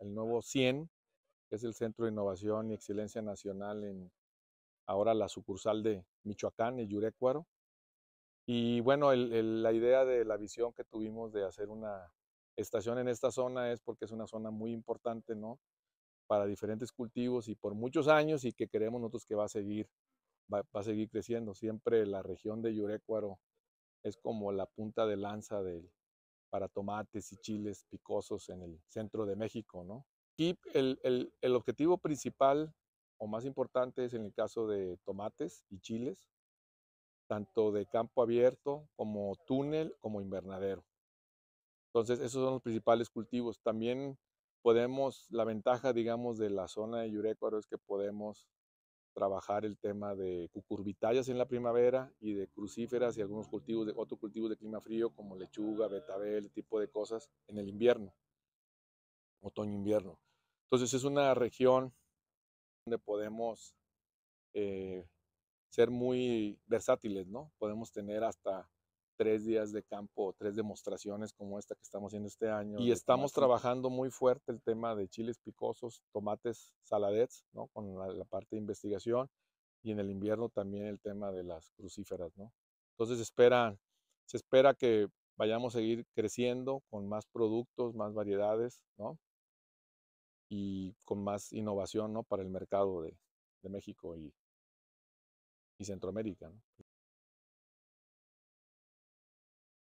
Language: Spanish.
el nuevo CIEN, que es el Centro de Innovación y Excelencia Nacional en ahora la sucursal de Michoacán, en Yurecuaro. Y bueno, la idea de la visión que tuvimos de hacer una estación en esta zona es porque es una zona muy importante, ¿no? Para diferentes cultivos y por muchos años y que creemos nosotros que va a seguir, va, va a seguir creciendo. Siempre la región de Yurecuaro es como la punta de lanza del, para tomates y chiles picosos en el centro de México, ¿no? Aquí el, objetivo principal o más importante es en el caso de tomates y chiles, tanto de campo abierto como túnel como invernadero. Entonces, esos son los principales cultivos. También podemos, la ventaja, digamos, de la zona de Yurecuaro es que podemos trabajar el tema de cucurbitáceas en la primavera y de crucíferas y algunos cultivos de otros cultivos de clima frío como lechuga, betabel, tipo de cosas en el invierno, otoño-invierno. Entonces es una región donde podemos eh, ser muy versátiles, ¿no? Podemos tener hasta tres días de campo tres demostraciones como esta que estamos haciendo este año. Y estamos trabajando muy fuerte el tema de chiles picosos, tomates saladets, ¿no? Con la, parte de investigación y en el invierno también el tema de las crucíferas, ¿no? Entonces espera, se espera que vayamos a seguir creciendo con más productos, más variedades, ¿no? Y con más innovación, ¿no? Para el mercado de, México y, y Centroamérica, ¿no?